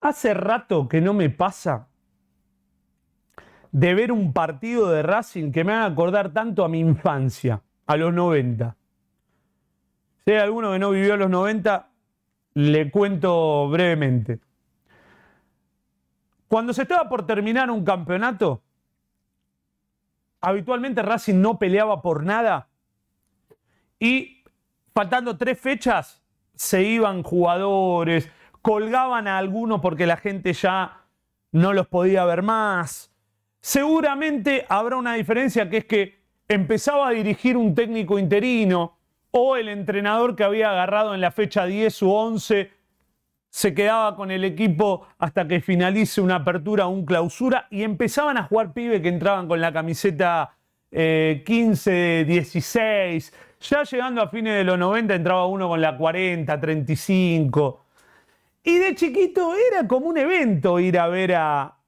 Hace rato que no me pasa de ver un partido de Racing que me a acordar tanto a mi infancia, a los 90. Si hay alguno que no vivió a los 90, le cuento brevemente. Cuando se estaba por terminar un campeonato, habitualmente Racing no peleaba por nada y faltando tres fechas se iban jugadores, colgaban a algunos porque la gente ya no los podía ver más. Seguramente habrá una diferencia que es que empezaba a dirigir un técnico interino o el entrenador que había agarrado en la fecha 10 u 11 se quedaba con el equipo hasta que finalice una apertura o un clausura y empezaban a jugar pibe que entraban con la camiseta 15, eh, 16. Ya llegando a fines de los 90 entraba uno con la 40, 35. Y de chiquito era como un evento ir a ver a,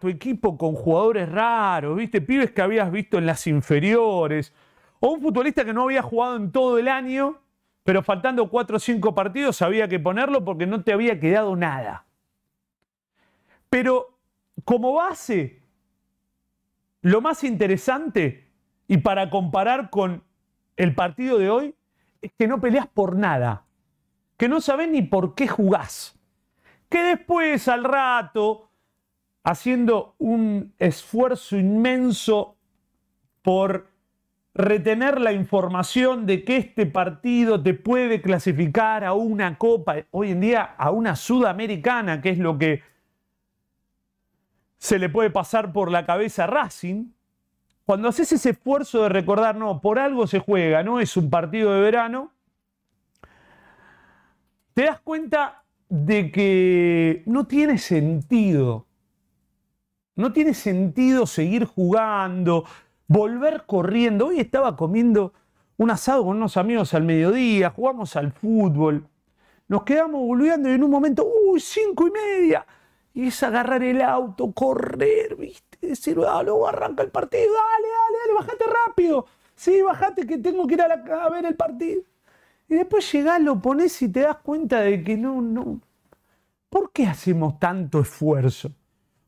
tu equipo con jugadores raros, ¿viste? Pibes que habías visto en las inferiores, o un futbolista que no había jugado en todo el año, pero faltando cuatro o cinco partidos había que ponerlo porque no te había quedado nada. Pero como base, lo más interesante, y para comparar con el partido de hoy, es que no peleas por nada, que no sabes ni por qué jugás que después al rato, haciendo un esfuerzo inmenso por retener la información de que este partido te puede clasificar a una copa, hoy en día a una sudamericana, que es lo que se le puede pasar por la cabeza a Racing, cuando haces ese esfuerzo de recordar, no, por algo se juega, no es un partido de verano, te das cuenta de que no tiene sentido. No tiene sentido seguir jugando, volver corriendo. Hoy estaba comiendo un asado con unos amigos al mediodía, jugamos al fútbol, nos quedamos volviendo y en un momento, uy, cinco y media. Y es agarrar el auto, correr, ¿viste? Decir, ah, luego arranca el partido, dale, dale, dale, bajate rápido. Sí, bajate que tengo que ir a, la, a ver el partido. Y después llegás, lo pones y te das cuenta de que no, no. ¿Por qué hacemos tanto esfuerzo?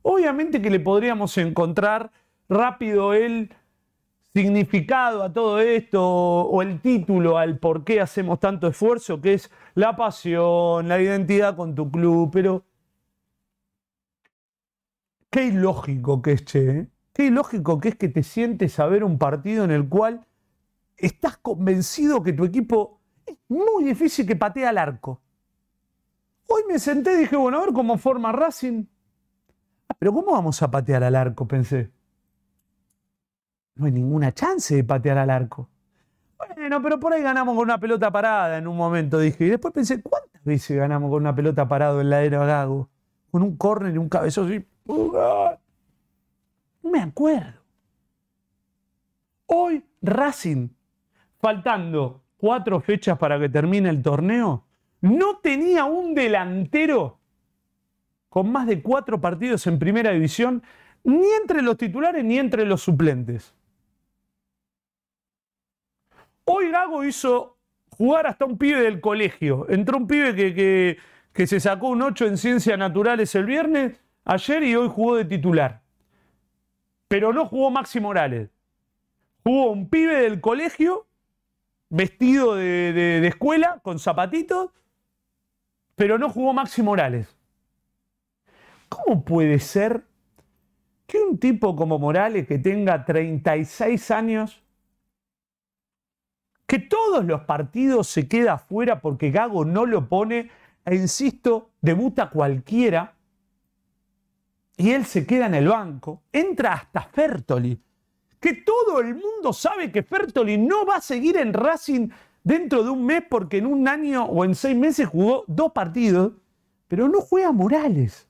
Obviamente que le podríamos encontrar rápido el significado a todo esto o el título al por qué hacemos tanto esfuerzo, que es la pasión, la identidad con tu club, pero qué lógico que es, che, ¿eh? qué lógico que es que te sientes a ver un partido en el cual estás convencido que tu equipo es muy difícil que patee al arco. Hoy me senté y dije, bueno, a ver cómo forma Racing. Ah, pero ¿cómo vamos a patear al arco? Pensé. No hay ninguna chance de patear al arco. Bueno, pero por ahí ganamos con una pelota parada en un momento, dije. Y después pensé, ¿cuántas veces ganamos con una pelota parada en ladero a Gago? Con un córner y un cabezón así. No me acuerdo. Hoy Racing, faltando cuatro fechas para que termine el torneo, no tenía un delantero con más de cuatro partidos en primera división, ni entre los titulares ni entre los suplentes. Hoy Lago hizo jugar hasta un pibe del colegio. Entró un pibe que, que se sacó un 8 en ciencias naturales el viernes, ayer y hoy jugó de titular. Pero no jugó Maxi Morales. Jugó un pibe del colegio vestido de, escuela, con zapatitos, pero no jugó Maxi Morales. ¿Cómo puede ser que un tipo como Morales, que tenga 36 años, que todos los partidos se queda afuera porque Gago no lo pone, e insisto, debuta cualquiera, y él se queda en el banco, entra hasta Fertoli, que todo el mundo sabe que Fertoli no va a seguir en Racing dentro de un mes porque en un año o en seis meses jugó dos partidos, pero no juega Morales.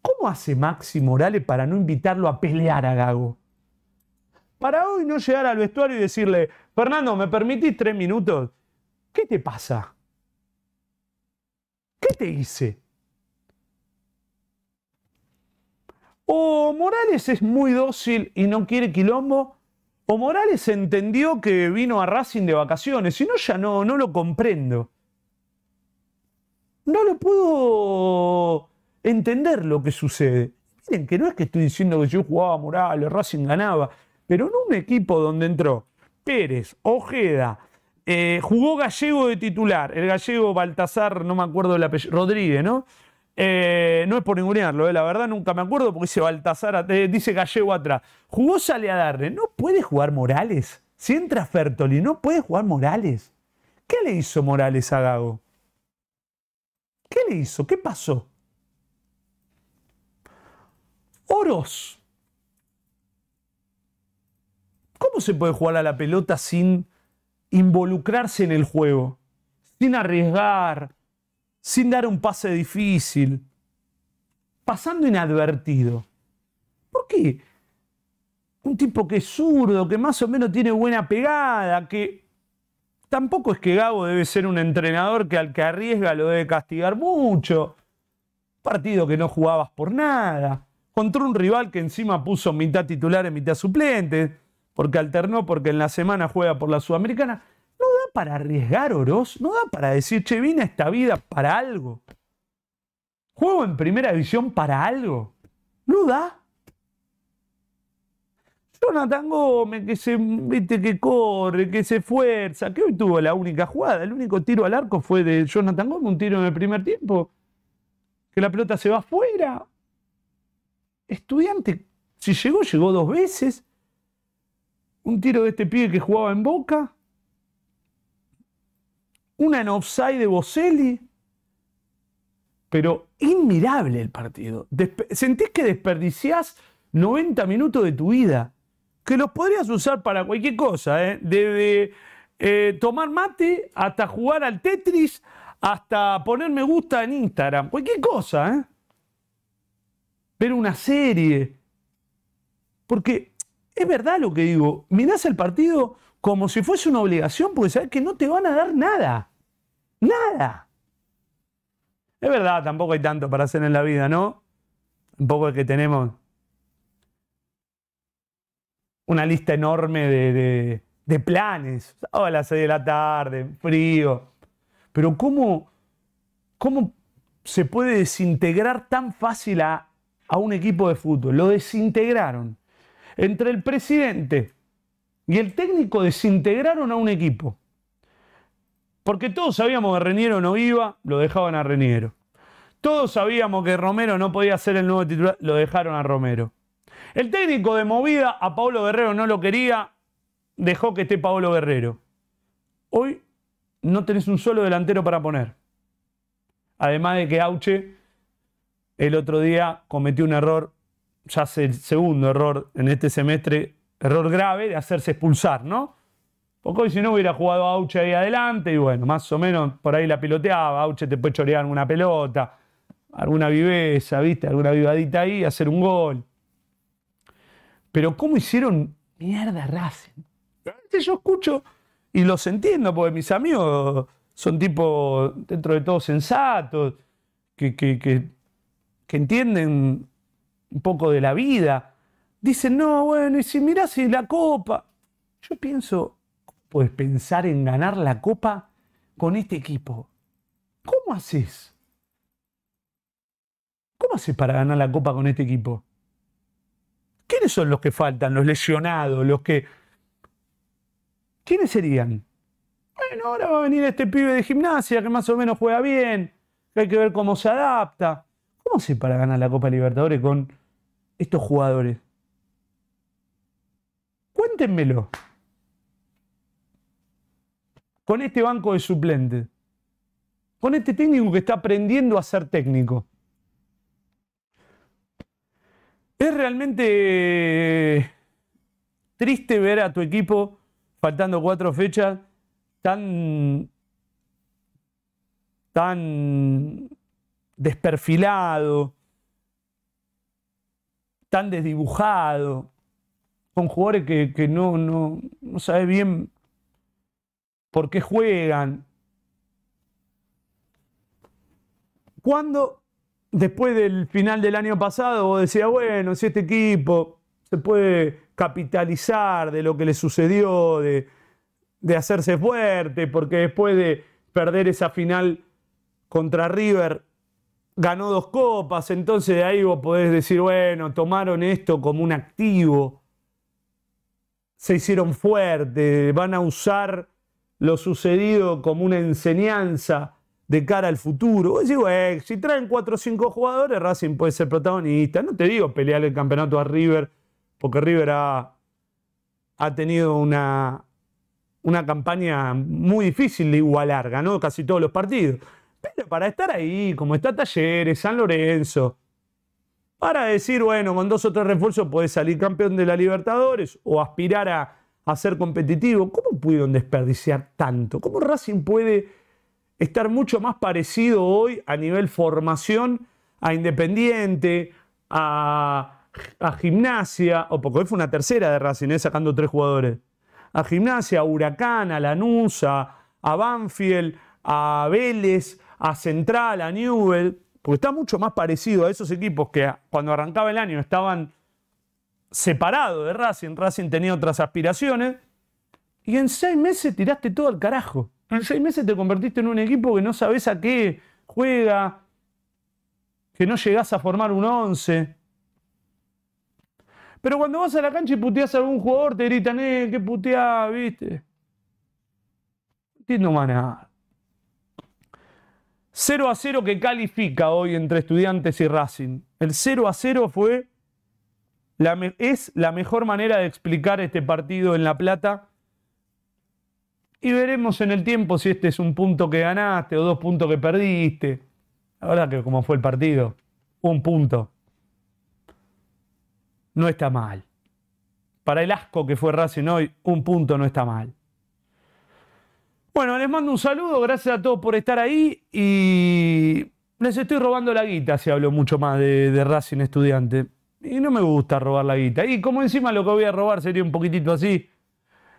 ¿Cómo hace Maxi Morales para no invitarlo a pelear a Gago? Para hoy no llegar al vestuario y decirle, Fernando, ¿me permitís tres minutos? ¿Qué te pasa? ¿Qué te hice? o Morales es muy dócil y no quiere quilombo, o Morales entendió que vino a Racing de vacaciones, si no ya no, no lo comprendo. No lo puedo entender lo que sucede. Miren que no es que estoy diciendo que yo jugaba a Morales, Racing ganaba, pero en un equipo donde entró Pérez, Ojeda, eh, jugó Gallego de titular, el gallego Baltasar, no me acuerdo el apellido, Rodríguez, ¿no? Eh, no es por ningunearlo, eh, la verdad nunca me acuerdo porque dice Baltasar, eh, dice Gallego atrás. Jugó sale a darle. ¿No puede jugar Morales? Si entra Fertoli, ¿no puede jugar Morales? ¿Qué le hizo Morales a Gago? ¿Qué le hizo? ¿Qué pasó? Oros. ¿Cómo se puede jugar a la pelota sin involucrarse en el juego? Sin arriesgar, sin dar un pase difícil, pasando inadvertido. ¿Por qué? Un tipo que es zurdo, que más o menos tiene buena pegada, que tampoco es que Gabo debe ser un entrenador que al que arriesga lo debe castigar mucho. Partido que no jugabas por nada. Contra un rival que encima puso mitad titular y mitad suplente, porque alternó, porque en la semana juega por la Sudamericana para arriesgar oros, no da para decir, che, vine esta vida para algo. Juego en primera división para algo. No da. Jonathan Gómez, que, se, viste, que corre, que se fuerza que hoy tuvo la única jugada, el único tiro al arco fue de Jonathan Gómez, un tiro en el primer tiempo, que la pelota se va afuera. Estudiante, si llegó, llegó dos veces. Un tiro de este pie que jugaba en Boca una en de Boselli. Pero inmirable el partido. sentís que desperdiciás 90 minutos de tu vida, que los podrías usar para cualquier cosa, ¿eh? desde eh, tomar mate hasta jugar al Tetris, hasta poner me gusta en Instagram, cualquier cosa. ¿eh? Ver una serie. Porque es verdad lo que digo, mirás el partido como si fuese una obligación, porque sabes que no te van a dar nada. Nada. Es verdad, tampoco hay tanto para hacer en la vida, ¿no? Un poco el que tenemos una lista enorme de, planes. Oh, a las 6 de la tarde, frío. Pero ¿cómo, cómo se puede desintegrar tan fácil a, a un equipo de fútbol? Lo desintegraron. Entre el presidente y el técnico desintegraron a un equipo. Porque todos sabíamos que Reniero no iba, lo dejaban a Reniero. Todos sabíamos que Romero no podía ser el nuevo titular, lo dejaron a Romero. El técnico de movida a Pablo Guerrero no lo quería, dejó que esté Pablo Guerrero. Hoy no tenés un solo delantero para poner. Además de que Auche el otro día cometió un error, ya hace el segundo error en este semestre error grave de hacerse expulsar, ¿no? Porque si no hubiera jugado Auche ahí adelante y bueno, más o menos por ahí la piloteaba, Auche te puede chorear alguna pelota, alguna viveza, ¿viste? Alguna vivadita ahí, hacer un gol. Pero ¿cómo hicieron mierda Racing? Este, yo escucho y los entiendo, porque mis amigos son tipos, dentro de todo, sensatos, que, que, que entienden un poco de la vida dicen, no, bueno, y si mirás la copa. Yo pienso, puedes pensar en ganar la copa con este equipo? ¿Cómo haces? ¿Cómo haces para ganar la copa con este equipo? ¿Quiénes son los que faltan? Los lesionados, los que. ¿Quiénes serían? Bueno, ahora va a venir este pibe de gimnasia que más o menos juega bien, que hay que ver cómo se adapta. ¿Cómo haces para ganar la Copa Libertadores con estos jugadores? Cuéntenmelo. Con este banco de suplentes. Con este técnico que está aprendiendo a ser técnico. Es realmente eh, triste ver a tu equipo, faltando cuatro fechas, tan, tan desperfilado, tan desdibujado, con jugadores que, no, no, sabe bien por qué juegan. Cuando después del final del año pasado vos decías, bueno, si este equipo se puede capitalizar de lo que le sucedió, de, de hacerse fuerte, porque después de perder esa final contra River ganó dos copas, entonces de ahí vos podés decir, bueno, tomaron esto como un activo se hicieron fuertes, van a usar lo sucedido como una enseñanza de cara al futuro. si traen cuatro o cinco jugadores, Racing puede ser protagonista. No te digo pelear el campeonato a River, porque River ha, tenido una, una campaña muy difícil de igualar, ganó casi todos los partidos. Pero para estar ahí, como está Talleres, San Lorenzo, para decir, bueno, con dos o tres refuerzos podés salir campeón de la Libertadores o aspirar a, ser competitivo. ¿Cómo pudieron desperdiciar tanto? ¿Cómo Racing puede estar mucho más parecido hoy a nivel formación a Independiente, a, Gimnasia, o oh, porque hoy fue una tercera de Racing, eh, sacando tres jugadores? A Gimnasia, a Huracán, a Lanusa a, a Banfield, a Vélez, a Central, a Newell porque está mucho más parecido a esos equipos que cuando arrancaba el año estaban separados de Racing, Racing tenía otras aspiraciones, y en seis meses tiraste todo al carajo. En seis meses te convertiste en un equipo que no sabes a qué juega, que no llegás a formar un 11. Pero cuando vas a la cancha y puteás a algún jugador, te gritan, eh, qué puteás, viste. No entiendo más nada. 0 a 0 que califica hoy entre estudiantes y Racing. El 0 a 0 fue la es la mejor manera de explicar este partido en La Plata. Y veremos en el tiempo si este es un punto que ganaste o dos puntos que perdiste. La verdad que como fue el partido, un punto. No está mal. Para el asco que fue Racing hoy, un punto no está mal. Bueno, les mando un saludo, gracias a todos por estar ahí y les estoy robando la guita, si hablo mucho más de, de Racing Estudiante. Y no me gusta robar la guita. Y como encima lo que voy a robar sería un poquitito así,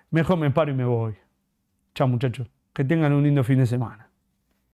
mejor me paro y me voy. Chao muchachos, que tengan un lindo fin de semana.